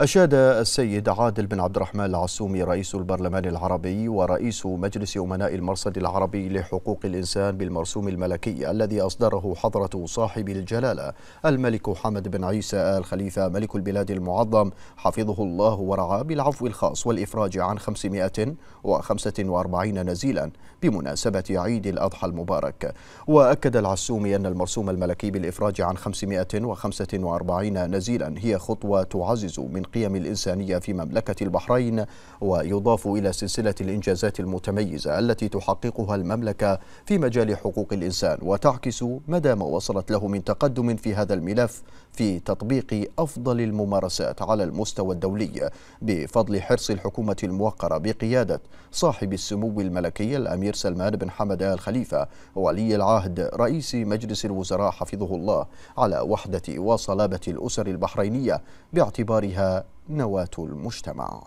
أشاد السيد عادل بن عبد الرحمن العسومي رئيس البرلمان العربي ورئيس مجلس أمناء المرصد العربي لحقوق الإنسان بالمرسوم الملكي الذي أصدره حضرة صاحب الجلالة الملك حمد بن عيسى آل خليفة ملك البلاد المعظم حفظه الله ورعاه بالعفو الخاص والإفراج عن 545 نزيلا بمناسبة عيد الأضحى المبارك وأكد العسومي أن المرسوم الملكي بالإفراج عن 545 نزيلا هي خطوة تعزز من من قيم الإنسانية في مملكة البحرين ويضاف إلى سلسلة الإنجازات المتميزة التي تحققها المملكة في مجال حقوق الإنسان وتعكس مدى ما وصلت له من تقدم في هذا الملف في تطبيق أفضل الممارسات على المستوى الدولي بفضل حرص الحكومة الموقرة بقيادة صاحب السمو الملكي الأمير سلمان بن حمد آل خليفة ولي العهد رئيس مجلس الوزراء حفظه الله على وحدة وصلابة الأسر البحرينية باعتبارها نواة المجتمع